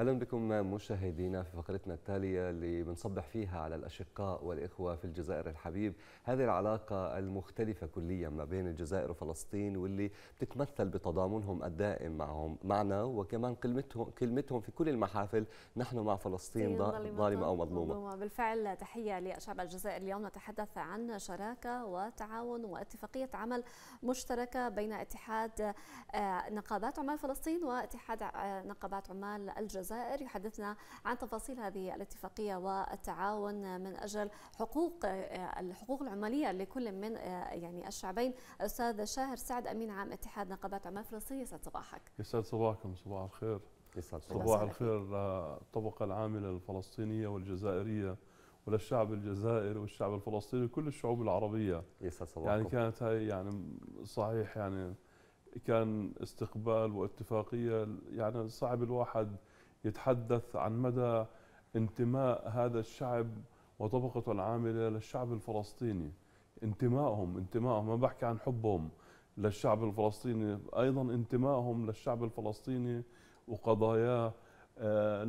اهلا بكم مشاهدينا في فقرتنا التاليه اللي بنصبح فيها على الاشقاء والاخوه في الجزائر الحبيب، هذه العلاقه المختلفه كليا ما بين الجزائر وفلسطين واللي بتتمثل بتضامنهم الدائم معهم معنا وكمان كلمتهم كلمتهم في كل المحافل نحن مع فلسطين ظالمه او مظلومه. بالفعل تحيه لشعب الجزائر اليوم نتحدث عن شراكه وتعاون واتفاقيه عمل مشتركه بين اتحاد آه، نقابات عمال فلسطين واتحاد آه، نقابات عمال الجزائر. الجزائر يحدثنا عن تفاصيل هذه الاتفاقية والتعاون من أجل حقوق الحقوق العمالية لكل من يعني الشعبين الأستاذ شاهر سعد أمين عام اتحاد نقابات عمال فلسطين يسعد صباحك يسعد صباحكم صباح الخير يسعد صباح الخير للطبقة العاملة الفلسطينية والجزائرية وللشعب الجزائري والشعب الفلسطيني وكل الشعوب العربية يسعد صباحكم يعني كانت هاي يعني صحيح يعني كان استقبال واتفاقية يعني صعب الواحد يتحدث عن مدى انتماء هذا الشعب وطبقته العاملة للشعب الفلسطيني انتمائهم انتمائهم ما بحكي عن حبهم للشعب الفلسطيني أيضا انتمائهم للشعب الفلسطيني وقضاياه آه،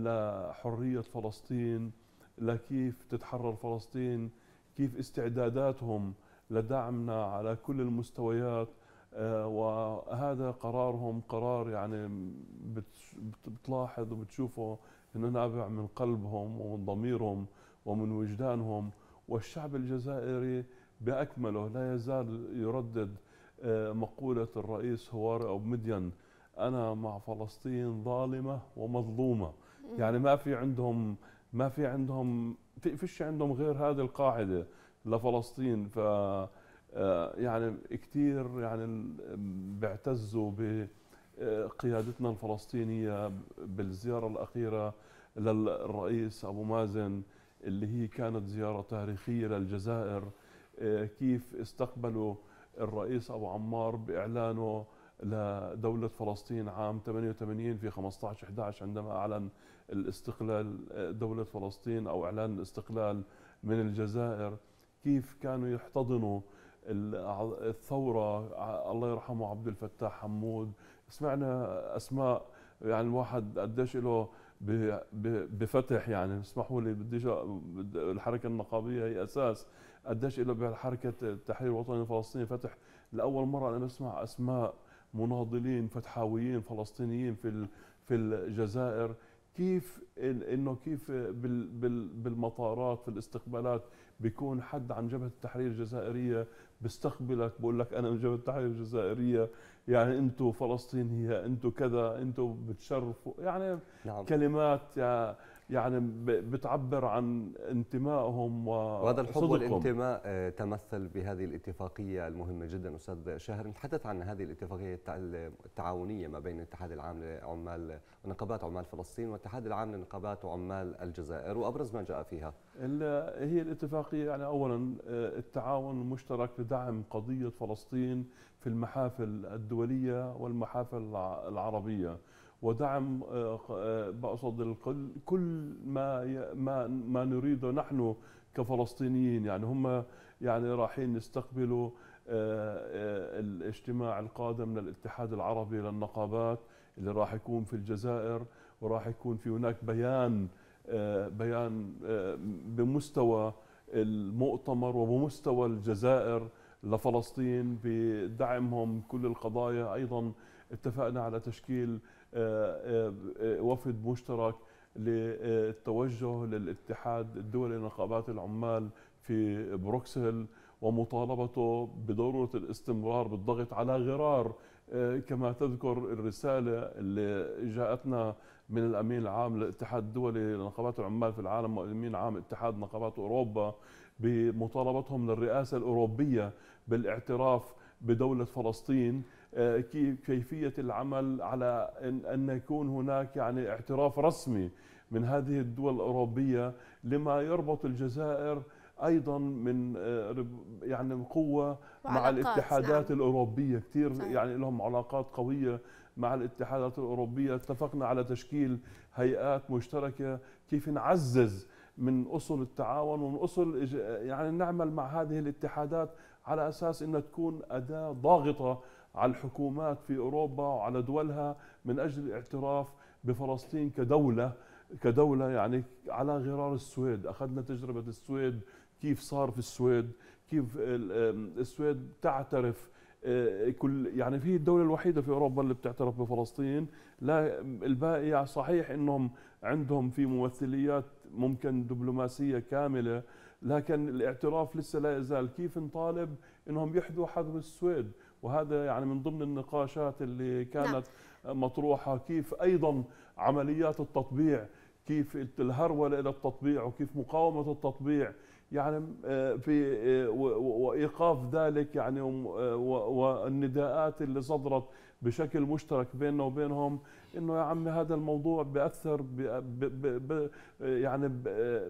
لحرية فلسطين لكيف تتحرر فلسطين كيف استعداداتهم لدعمنا على كل المستويات آه، وهذا قرارهم قرار يعني بتلاحظ وبتشوفه انه نابع من قلبهم ومن ضميرهم ومن وجدانهم والشعب الجزائري باكمله لا يزال يردد آه، مقوله الرئيس هواري او مدين انا مع فلسطين ظالمه ومظلومه يعني ما في عندهم ما في عندهم فيش عندهم غير هذه القاعده لفلسطين ف آه، يعني كثير يعني بيعتزوا بقيادتنا آه، الفلسطينيه بالزياره الاخيره للرئيس ابو مازن اللي هي كانت زياره تاريخيه للجزائر آه، كيف استقبلوا الرئيس ابو عمار باعلانه لدولة فلسطين عام 88 في 15 11 عندما أعلن الاستقلال دولة فلسطين أو إعلان الاستقلال من الجزائر كيف كانوا يحتضنوا الثورة الله يرحمه عبد الفتاح حمود سمعنا أسماء يعني الواحد قديش له بفتح يعني اسمحوا لي بديش الحركة النقابية هي أساس قديش له بحركة التحرير الوطني الفلسطيني فتح لأول مرة أنا بسمع أسماء مناضلين فتحاويين فلسطينيين في في الجزائر كيف انه كيف بالمطارات في الاستقبالات بيكون حد عن جبهه التحرير الجزائريه بيستقبلك بقول لك انا من جبهه التحرير الجزائريه يعني انتم فلسطين هي انتم كذا انتم بتشرفوا يعني نعم. كلمات يعني يعني بتعبر عن انتمائهم وهذا الحب صدقهم. والانتماء آه، تمثل بهذه الاتفاقية المهمة جدا أستاذ شهر نتحدث عن هذه الاتفاقية التعاونية ما بين الاتحاد العام لعمال نقابات عمال فلسطين والاتحاد العام لنقابات عمال الجزائر وأبرز ما جاء فيها هي الاتفاقية يعني أولا آه، التعاون المشترك لدعم قضية فلسطين في المحافل الدولية والمحافل العربية ودعم آه، آه، بقصد الكل كل ما ما ما نريده نحن كفلسطينيين يعني هم يعني رايحين يستقبلوا آه، الاجتماع القادم للاتحاد العربي للنقابات اللي راح يكون في الجزائر وراح يكون في هناك بيان بيان بمستوى المؤتمر وبمستوى الجزائر لفلسطين بدعمهم كل القضايا ايضا اتفقنا على تشكيل آه، آه، آه، وفد مشترك للتوجه للاتحاد الدولي لنقابات العمال في بروكسل ومطالبته بضروره الاستمرار بالضغط على غرار كما تذكر الرساله اللي جاءتنا من الامين العام للاتحاد الدولي لنقابات العمال في العالم والامين عام اتحاد نقابات اوروبا بمطالبتهم للرئاسه الاوروبيه بالاعتراف بدوله فلسطين آه، كيفية العمل على أن يكون هناك يعني اعتراف رسمي من هذه الدول الأوروبية لما يربط الجزائر ايضا من آه، يعني قوه مع الاتحادات نعم. الاوروبيه كثير يعني لهم علاقات قويه مع الاتحادات الاوروبيه اتفقنا على تشكيل هيئات مشتركه كيف نعزز من اصل التعاون ومن اصل يعني نعمل مع هذه الاتحادات على اساس انها تكون اداه ضاغطه على الحكومات في اوروبا وعلى دولها من اجل الاعتراف بفلسطين كدوله كدوله يعني على غرار السويد، اخذنا تجربه السويد كيف صار في السويد، كيف السويد تعترف اه، كل يعني في الدوله الوحيده في اوروبا اللي بتعترف بفلسطين، لا الباقي صحيح انهم عندهم في ممثليات ممكن دبلوماسيه كامله لكن الاعتراف لسه لا يزال، كيف نطالب انهم يحذوا حذو السويد وهذا يعني من ضمن النقاشات اللي كانت نعم. مطروحه كيف ايضا عمليات التطبيع كيف الهرولة إلى التطبيع وكيف مقاومة التطبيع يعني آه، في آه، وإيقاف ذلك يعني والنداءات اللي صدرت بشكل مشترك بيننا وبينهم انه يا عمي هذا الموضوع بأثر بـ بـ بـ يعني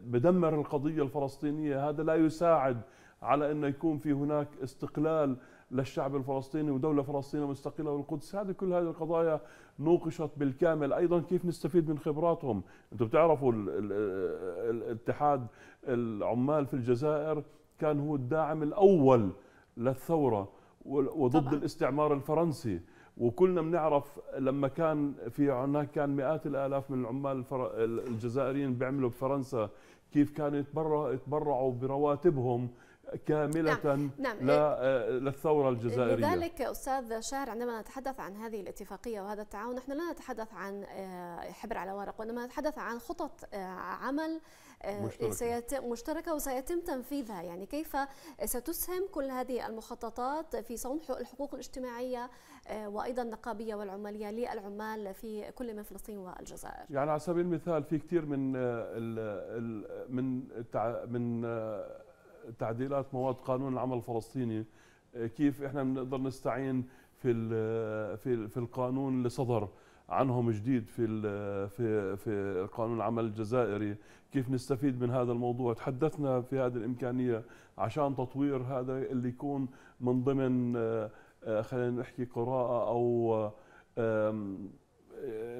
بدمر القضية الفلسطينية هذا لا يساعد على أن يكون في هناك استقلال للشعب الفلسطيني ودولة فلسطينية مستقلة والقدس هذه كل هذه القضايا نوقشت بالكامل أيضا كيف نستفيد من خبراتهم أنتم بتعرفوا الاتحاد العمال في الجزائر كان هو الداعم الأول للثورة وضد طبعا. الاستعمار الفرنسي وكلنا بنعرف لما كان في هناك كان مئات الالاف من العمال الفر... الجزائريين بيعملوا بفرنسا كيف كانوا يتبرعوا برواتبهم كاملة نعم. نعم. للثورة آه، الجزائرية لذلك أستاذ شاهر عندما نتحدث عن هذه الاتفاقية وهذا التعاون نحن لا نتحدث عن آه، حبر على ورق وإنما نتحدث عن خطط آه، عمل مشتركة. سيتم مشتركة وسيتم تنفيذها يعني كيف ستسهم كل هذه المخططات في صون الحقوق الاجتماعية وأيضا النقابية والعمالية للعمال في كل من فلسطين والجزائر يعني على سبيل المثال في كثير من ال من من تعديلات مواد قانون العمل الفلسطيني آه، كيف احنا بنقدر نستعين في آه، في في القانون اللي صدر عنهم جديد في آه، في في قانون العمل الجزائري كيف نستفيد من هذا الموضوع تحدثنا في هذه الامكانيه عشان تطوير هذا اللي يكون من ضمن خلينا نحكي قراءه او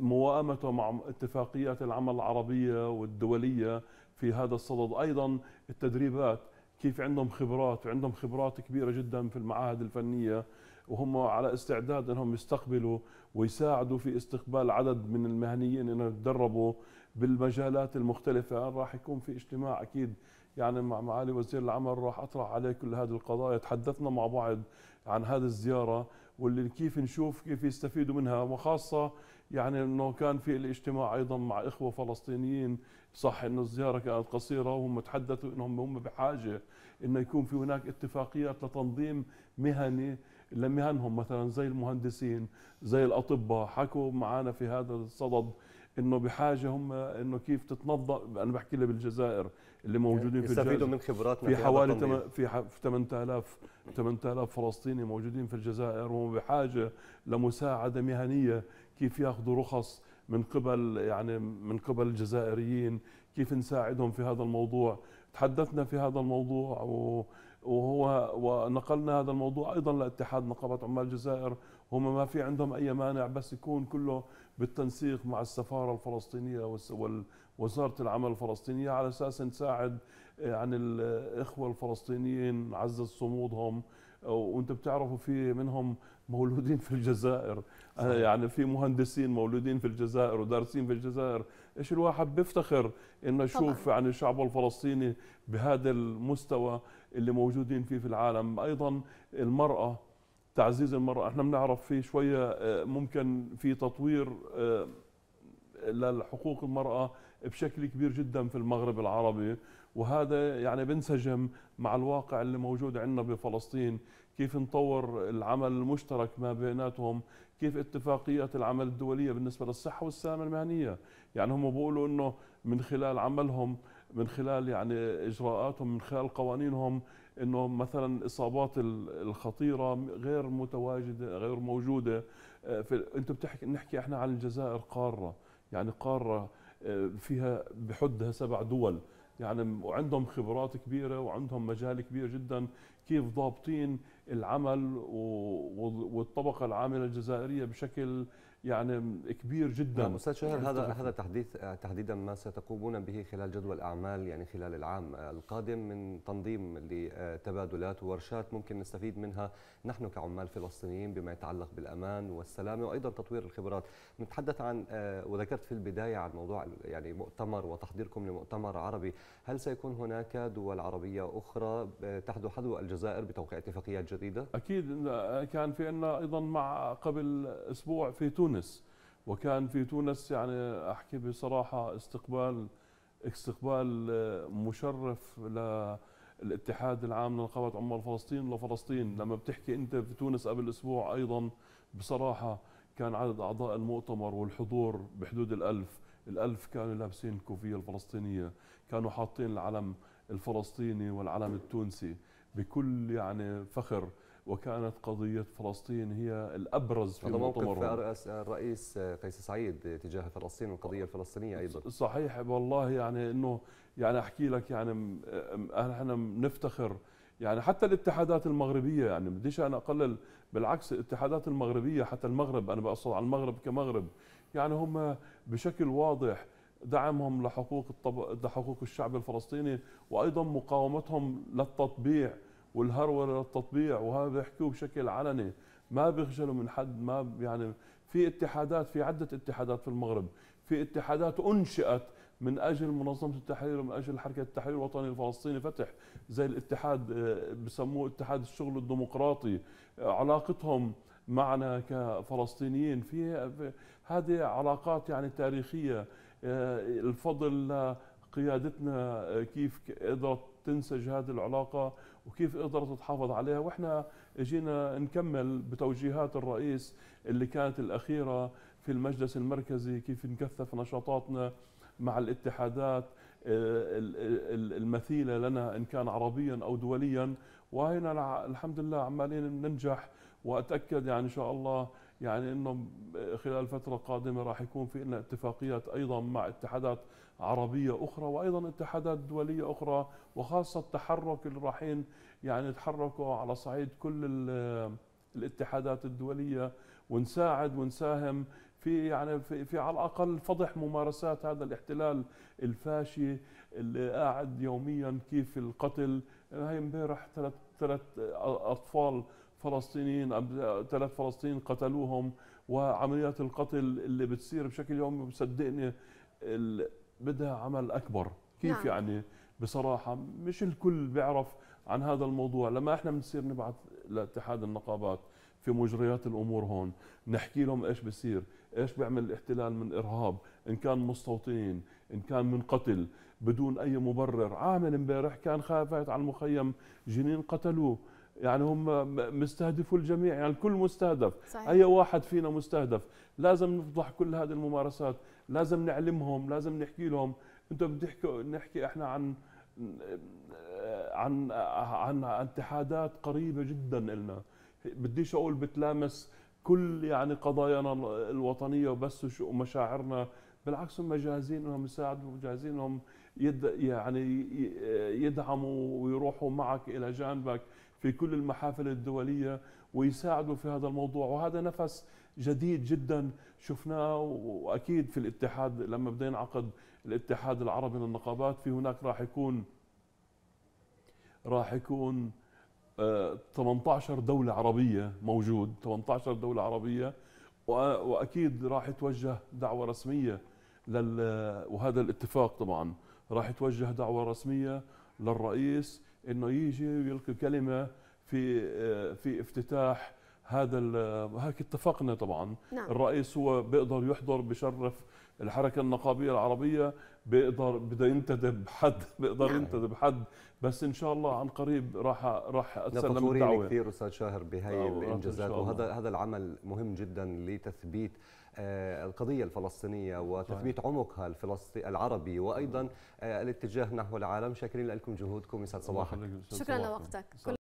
موائمته مع اتفاقيات العمل العربيه والدوليه في هذا الصدد ايضا التدريبات كيف عندهم خبرات وعندهم خبرات كبيرة جدا في المعاهد الفنية وهم على استعداد انهم يستقبلوا ويساعدوا في استقبال عدد من المهنيين انهم يتدربوا بالمجالات المختلفة راح يكون في اجتماع اكيد يعني مع معالي وزير العمل راح اطرح عليه كل هذه القضايا تحدثنا مع بعض عن هذه الزياره واللي كيف نشوف كيف يستفيدوا منها وخاصه يعني انه كان في الاجتماع ايضا مع اخوه فلسطينيين صح انه الزياره كانت قصيره وهم تحدثوا انهم هم بحاجه انه يكون في هناك اتفاقيات لتنظيم مهني لمهنهم مثلا زي المهندسين زي الاطباء حكوا معنا في هذا الصدد انه بحاجه هم انه كيف تتنظم انا بحكي لها بالجزائر اللي يعني موجودين في يستفيدوا من خبراتنا في حوالي في 8000 8000 فلسطيني موجودين في الجزائر وهم بحاجه لمساعده مهنيه كيف ياخذوا رخص من قبل يعني من قبل الجزائريين كيف نساعدهم في هذا الموضوع تحدثنا في هذا الموضوع و... وهو ونقلنا هذا الموضوع ايضا لاتحاد نقابه عمال الجزائر هم ما في عندهم اي مانع بس يكون كله بالتنسيق مع السفاره الفلسطينيه ووزاره العمل الفلسطينيه على اساس نساعد آه، عن الاخوه الفلسطينيين عزز صمودهم وانتم بتعرفوا في منهم مولودين في الجزائر يعني في مهندسين مولودين في الجزائر ودارسين في الجزائر ايش الواحد بيفتخر انه يشوف يعني الشعب الفلسطيني بهذا المستوى اللي موجودين فيه في العالم ايضا المراه تعزيز المرأة احنا بنعرف في شوية آه، ممكن في تطوير آه، لحقوق المرأة بشكل كبير جدا في المغرب العربي وهذا يعني بنسجم مع الواقع اللي موجود عندنا بفلسطين كيف نطور العمل المشترك ما بيناتهم كيف اتفاقيات العمل الدولية بالنسبة للصحة والسلامة المهنية يعني هم بيقولوا أنه من خلال عملهم من خلال يعني إجراءاتهم من خلال قوانينهم انه مثلا الاصابات الخطيره غير متواجده غير موجوده آه، في انتم بتحكي نحكي احنا عن الجزائر قاره يعني قاره آه، فيها بحدها سبع دول يعني وعندهم خبرات كبيره وعندهم مجال كبير جدا كيف ضابطين العمل والطبقه العامله الجزائريه بشكل يعني كبير جدا نعم، استاذ شهر هذا هذا تحديث تحديدا ما ستقومون به خلال جدول اعمال يعني خلال العام القادم من تنظيم لتبادلات وورشات ممكن نستفيد منها نحن كعمال فلسطينيين بما يتعلق بالامان والسلامه وايضا تطوير الخبرات نتحدث عن آه، وذكرت في البدايه عن موضوع يعني مؤتمر وتحضيركم لمؤتمر عربي هل سيكون هناك دول عربيه اخرى آه، تحدو حذو الجزائر بتوقيع اتفاقيات جديده اكيد آه، كان في عندنا ايضا مع قبل اسبوع في تونس تونس وكان في تونس يعني احكي بصراحه استقبال استقبال مشرف للاتحاد العام لنقابه عمال فلسطين لفلسطين لما بتحكي انت في تونس قبل اسبوع ايضا بصراحه كان عدد اعضاء المؤتمر والحضور بحدود الألف الألف كانوا لابسين الكوفيه الفلسطينيه كانوا حاطين العلم الفلسطيني والعلم التونسي بكل يعني فخر وكانت قضية فلسطين هي الأبرز في هذا موقف الرئيس قيس سعيد تجاه فلسطين والقضية الفلسطينية أيضا صحيح والله يعني أنه يعني أحكي لك يعني احنا نفتخر يعني حتى الاتحادات المغربية يعني بديش أنا أقلل بالعكس الاتحادات المغربية حتى المغرب أنا بقصد على المغرب كمغرب يعني هم بشكل واضح دعمهم لحقوق الطب... لحقوق الشعب الفلسطيني وأيضا مقاومتهم للتطبيع والهرولة للتطبيع وهذا بيحكوه بشكل علني ما بيخجلوا من حد ما يعني في اتحادات في عدة اتحادات في المغرب في اتحادات أنشئت من أجل منظمة التحرير ومن أجل حركة التحرير الوطني الفلسطيني فتح زي الاتحاد آه، بسموه اتحاد الشغل الديمقراطي آه، علاقتهم معنا كفلسطينيين في هذه علاقات يعني تاريخية آه، الفضل قيادتنا كيف قدرت تنسج هذه العلاقة وكيف قدرت تحافظ عليها واحنا اجينا نكمل بتوجيهات الرئيس اللي كانت الاخيره في المجلس المركزي كيف نكثف نشاطاتنا مع الاتحادات آه، المثيله لنا ان كان عربيا او دوليا وهنا الحمد لله عمالين ننجح واتاكد يعني ان شاء الله يعني انه خلال الفتره القادمه راح يكون في لنا اتفاقيات ايضا مع اتحادات عربيه اخرى وايضا اتحادات دوليه اخرى وخاصه التحرك اللي رايحين يعني يتحركوا على صعيد كل الاتحادات الدوليه ونساعد ونساهم في يعني في, في على الاقل فضح ممارسات هذا الاحتلال الفاشي اللي قاعد يوميا كيف القتل هاي امبارح ثلاث ثلاث اطفال فلسطينيين ثلاث فلسطينيين قتلوهم وعمليات القتل اللي بتصير بشكل يومي بصدقني بدها عمل اكبر كيف نعم. يعني بصراحه مش الكل بيعرف عن هذا الموضوع لما احنا بنصير نبعث لاتحاد النقابات في مجريات الامور هون نحكي لهم ايش بصير ايش بيعمل الاحتلال من ارهاب ان كان مستوطنين ان كان من قتل بدون اي مبرر عامل امبارح كان خايف على المخيم جنين قتلوه يعني هم مستهدفوا الجميع يعني الكل مستهدف صحيح. اي واحد فينا مستهدف لازم نفضح كل هذه الممارسات لازم نعلمهم لازم نحكي لهم انتم بتحكوا نحكي احنا عن عن عن اتحادات قريبه جدا لنا بديش اقول بتلامس كل يعني قضايانا الوطنيه وبس ومشاعرنا بالعكس هم جاهزين انهم يساعدوا جاهزين انهم يد يعني يدعموا ويروحوا معك الى جانبك في كل المحافل الدولية ويساعدوا في هذا الموضوع وهذا نفس جديد جدا شفناه وأكيد في الاتحاد لما بدأ ينعقد الاتحاد العربي للنقابات في هناك راح يكون راح يكون 18 آه، دولة عربية موجود 18 دولة عربية وأكيد راح يتوجه دعوة رسمية لل وهذا الاتفاق طبعا راح يتوجه دعوة رسمية للرئيس انه يجي ويلقي كلمه في آه، في افتتاح هذا هيك اتفقنا طبعا نعم. الرئيس هو بيقدر يحضر بشرف الحركه النقابيه العربيه بيقدر بده ينتدب حد بيقدر نعم. ينتدب حد بس ان شاء الله عن قريب راح راح اتسلم الدعوه كثير استاذ شاهر بهي الانجازات وهذا هذا العمل مهم جدا لتثبيت آه، القضية الفلسطينية وتثبيت عمقها العربي وأيضا آه، الاتجاه نحو العالم شاكرين لكم جهودكم يسعد صباحك شكرا لوقتك